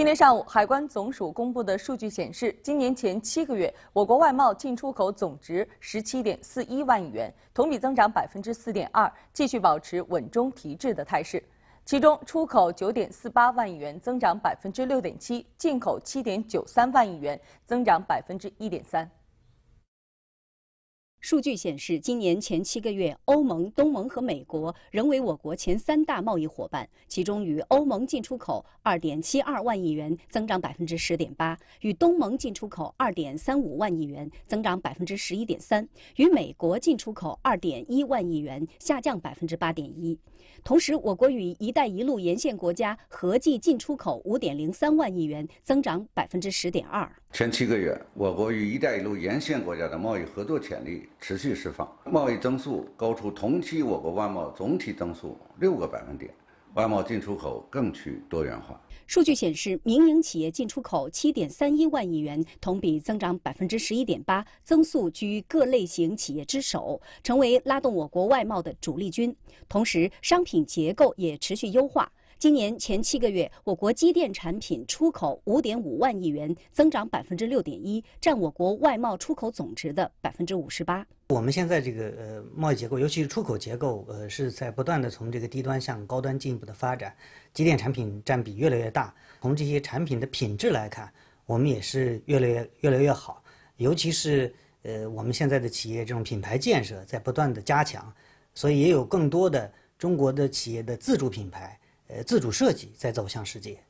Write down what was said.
今天上午，海关总署公布的数据显示，今年前七个月，我国外贸进出口总值十七点四一万亿元，同比增长百分之四点二，继续保持稳中提质的态势。其中，出口九点四八万亿元，增长百分之六点七；进口七点九三万亿元，增长百分之一点三。数据显示，今年前七个月，欧盟、东盟和美国仍为我国前三大贸易伙伴。其中，与欧盟进出口二点七二万亿元，增长百分之十点八；与东盟进出口二点三五万亿元，增长百分之十一点三；与美国进出口二点一万亿元，下降百分之八点一。同时，我国与“一带一路”沿线国家合计进出口五点零三万亿元，增长百分之十点二。前七个月，我国与“一带一路”沿线国家的贸易合作潜力持续释放，贸易增速高出同期我国外贸总体增速六个百分点，外贸进出口更趋多元化。数据显示，民营企业进出口七点三一万亿元，同比增长百分之十一点八，增速居各类型企业之首，成为拉动我国外贸的主力军。同时，商品结构也持续优化。今年前七个月，我国机电产品出口五点五万亿元，增长百分之六点一，占我国外贸出口总值的百分之五十八。我们现在这个呃贸易结构，尤其是出口结构，呃，是在不断的从这个低端向高端进一步的发展，机电产品占比越来越大。从这些产品的品质来看，我们也是越来越越来越好。尤其是呃，我们现在的企业这种品牌建设在不断的加强，所以也有更多的中国的企业的自主品牌。自主设计在走向世界。